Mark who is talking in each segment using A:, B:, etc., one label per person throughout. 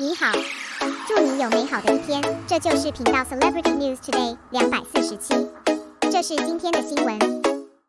A: 你好，祝你有美好的一天。这就是频道 Celebrity News Today 两百四十七，这是今天的新闻。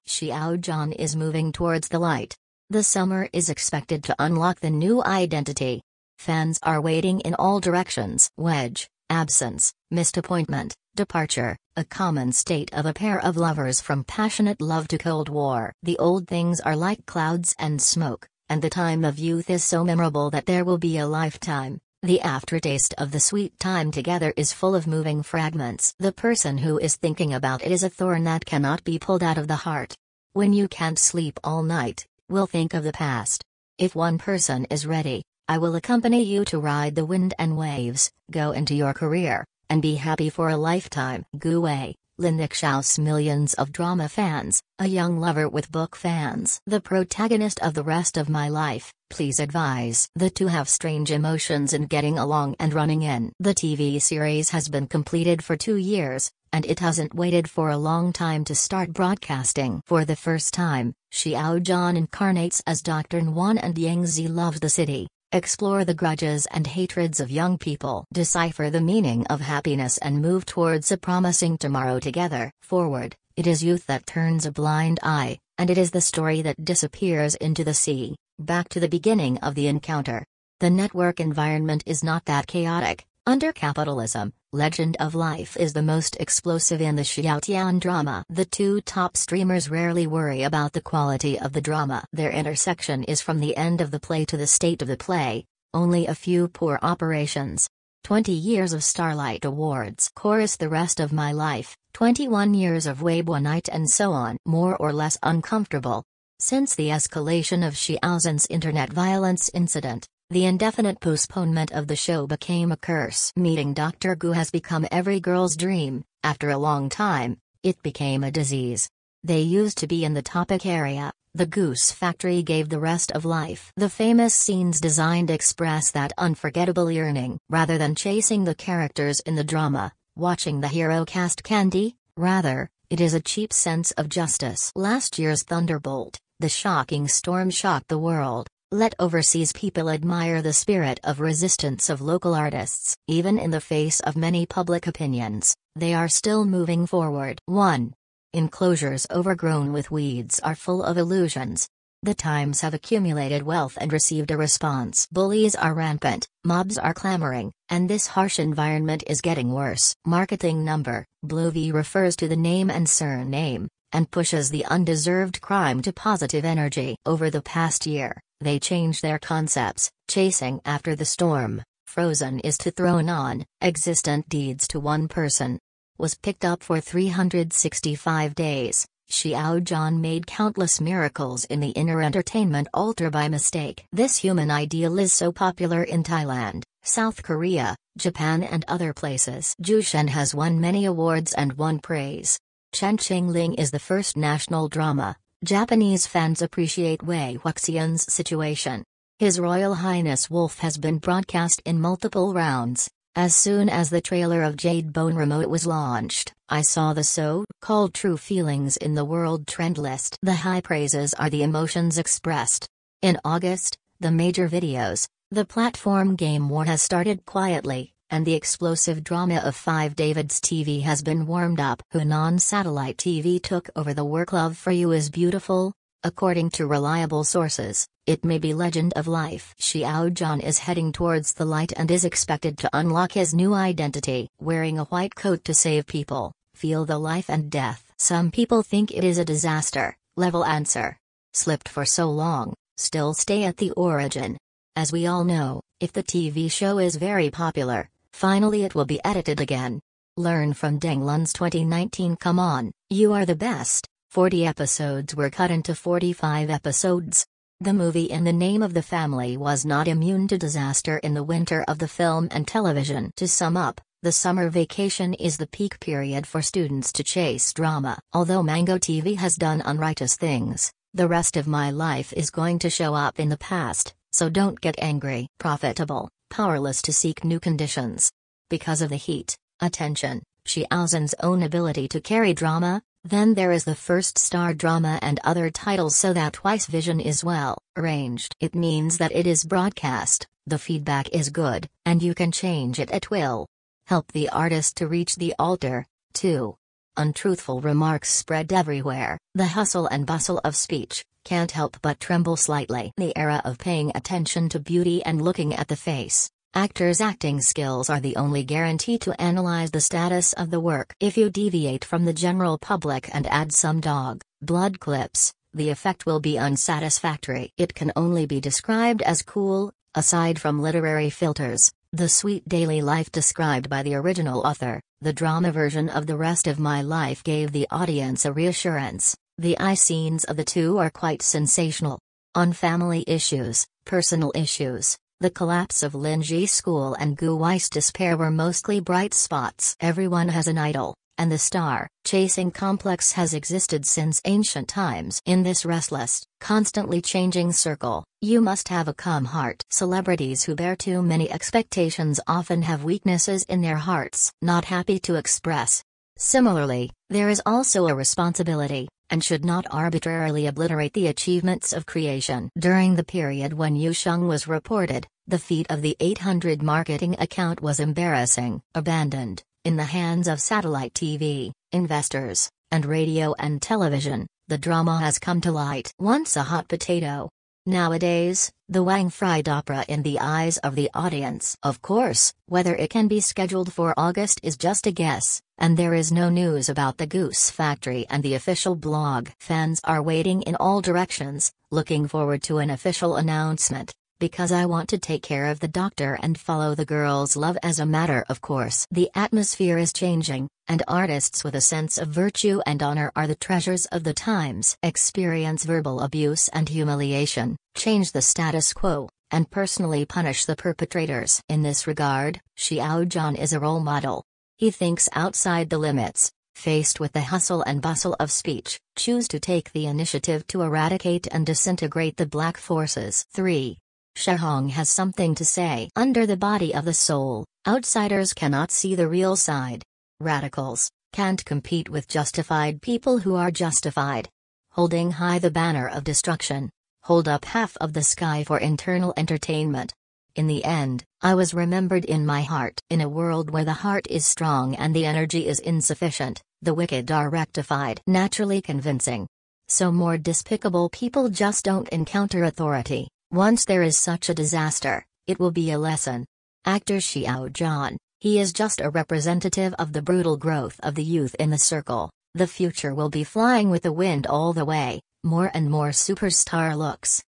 A: Xiao Zhan is moving towards the light. The summer is expected to unlock the new identity. Fans are waiting in all directions. Wedge, absence, missed appointment, departure, a common state of a pair of lovers from passionate love to cold war. The old things are like clouds and smoke and the time of youth is so memorable that there will be a lifetime, the aftertaste of the sweet time together is full of moving fragments. The person who is thinking about it is a thorn that cannot be pulled out of the heart. When you can't sleep all night, we'll think of the past. If one person is ready, I will accompany you to ride the wind and waves, go into your career, and be happy for a lifetime. Gu Wei. Linux House millions of drama fans, a young lover with book fans. The protagonist of the rest of my life, please advise. The two have strange emotions in getting along and running in. The TV series has been completed for two years, and it hasn't waited for a long time to start broadcasting. For the first time, Xiao John incarnates as Dr. Nguyen and Yang Zi loves the city, Explore the grudges and hatreds of young people. Decipher the meaning of happiness and move towards a promising tomorrow together. Forward, it is youth that turns a blind eye, and it is the story that disappears into the sea. Back to the beginning of the encounter. The network environment is not that chaotic. Under capitalism, Legend of Life is the most explosive in the Xiaotian drama. The two top streamers rarely worry about the quality of the drama. Their intersection is from the end of the play to the state of the play, only a few poor operations. 20 years of Starlight Awards. Chorus the rest of my life, 21 years of Weibo night and so on. More or less uncomfortable. Since the escalation of Xiaozhen's internet violence incident, the indefinite postponement of the show became a curse. Meeting Dr. Gu has become every girl's dream, after a long time, it became a disease. They used to be in the topic area, the Goose Factory gave the rest of life. The famous scenes designed express that unforgettable yearning. Rather than chasing the characters in the drama, watching the hero cast candy, rather, it is a cheap sense of justice. Last year's Thunderbolt, the shocking storm shocked the world, let overseas people admire the spirit of resistance of local artists. Even in the face of many public opinions, they are still moving forward. 1. Enclosures overgrown with weeds are full of illusions. The times have accumulated wealth and received a response. Bullies are rampant, mobs are clamoring, and this harsh environment is getting worse. Marketing number V refers to the name and surname, and pushes the undeserved crime to positive energy. Over the past year, they change their concepts, chasing after the storm. Frozen is to thrown on, existent deeds to one person. Was picked up for 365 days. Xiao John made countless miracles in the inner entertainment altar by mistake. This human ideal is so popular in Thailand, South Korea, Japan and other places. Jushen has won many awards and won praise. Chen Qingling is the first national drama Japanese fans appreciate Wei Wuxian's situation. His Royal Highness Wolf has been broadcast in multiple rounds. As soon as the trailer of Jade Bone Remote was launched, I saw the so-called true feelings in the world trend list. The high praises are the emotions expressed. In August, the major videos, the platform game war has started quietly and the explosive drama of 5 David's TV has been warmed up. Hunan Satellite TV took over the work Love for You is Beautiful, according to reliable sources, it may be Legend of Life. Xiao John is heading towards the light and is expected to unlock his new identity, wearing a white coat to save people, feel the life and death. Some people think it is a disaster, level answer. Slipped for so long, still stay at the origin. As we all know, if the TV show is very popular, Finally it will be edited again. Learn from Denglun's 2019 Come On, You Are the Best. 40 episodes were cut into 45 episodes. The movie In the Name of the Family was not immune to disaster in the winter of the film and television. To sum up, the summer vacation is the peak period for students to chase drama. Although Mango TV has done unrighteous things, the rest of my life is going to show up in the past, so don't get angry. Profitable powerless to seek new conditions. Because of the heat, attention, Xiaozhen's own ability to carry drama, then there is the first star drama and other titles so that twice vision is well arranged. It means that it is broadcast, the feedback is good, and you can change it at will. Help the artist to reach the altar, too. Untruthful remarks spread everywhere, the hustle and bustle of speech, can't help but tremble slightly. The era of paying attention to beauty and looking at the face. Actors' acting skills are the only guarantee to analyze the status of the work. If you deviate from the general public and add some dog, blood clips, the effect will be unsatisfactory. It can only be described as cool, aside from literary filters, the sweet daily life described by the original author. The drama version of The Rest of My Life gave the audience a reassurance the eye scenes of the two are quite sensational. On family issues, personal issues, the collapse of Linji School and Gu Wei's despair were mostly bright spots. Everyone has an idol, and the star chasing complex has existed since ancient times. In this restless, constantly changing circle, you must have a calm heart. Celebrities who bear too many expectations often have weaknesses in their hearts, not happy to express. Similarly, there is also a responsibility and should not arbitrarily obliterate the achievements of creation. During the period when Yu Sheng was reported, the feat of the 800 marketing account was embarrassing, abandoned, in the hands of satellite TV, investors, and radio and television, the drama has come to light. Once a hot potato. Nowadays, the Wang fried opera in the eyes of the audience. Of course, whether it can be scheduled for August is just a guess, and there is no news about the Goose Factory and the official blog. Fans are waiting in all directions, looking forward to an official announcement, because I want to take care of the doctor and follow the girl's love as a matter of course. The atmosphere is changing, and artists with a sense of virtue and honor are the treasures of the times. Experience verbal abuse and humiliation, change the status quo, and personally punish the perpetrators. In this regard, Xiao John is a role model. He thinks outside the limits, faced with the hustle and bustle of speech, choose to take the initiative to eradicate and disintegrate the black forces. 3. Shahong has something to say. Under the body of the soul, outsiders cannot see the real side. Radicals can't compete with justified people who are justified. Holding high the banner of destruction, hold up half of the sky for internal entertainment. In the end, I was remembered in my heart. In a world where the heart is strong and the energy is insufficient, the wicked are rectified. Naturally convincing. So more despicable people just don't encounter authority. Once there is such a disaster, it will be a lesson. Actor Xiao John, he is just a representative of the brutal growth of the youth in the circle. The future will be flying with the wind all the way, more and more superstar looks.